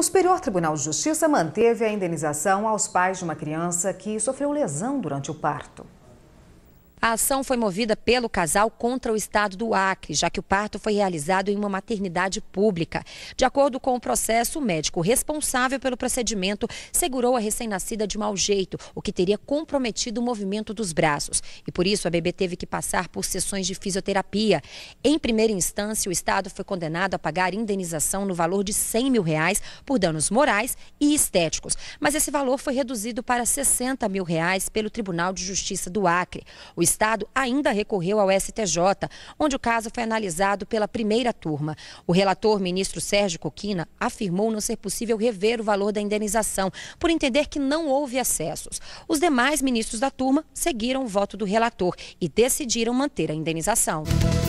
O Superior Tribunal de Justiça manteve a indenização aos pais de uma criança que sofreu lesão durante o parto. A ação foi movida pelo casal contra o estado do Acre, já que o parto foi realizado em uma maternidade pública. De acordo com o processo, o médico responsável pelo procedimento segurou a recém-nascida de mau jeito, o que teria comprometido o movimento dos braços. E por isso a bebê teve que passar por sessões de fisioterapia. Em primeira instância, o estado foi condenado a pagar indenização no valor de 100 mil reais por danos morais e estéticos. Mas esse valor foi reduzido para 60 mil reais pelo Tribunal de Justiça do Acre. O Estado ainda recorreu ao STJ, onde o caso foi analisado pela primeira turma. O relator, ministro Sérgio Coquina, afirmou não ser possível rever o valor da indenização, por entender que não houve acessos. Os demais ministros da turma seguiram o voto do relator e decidiram manter a indenização.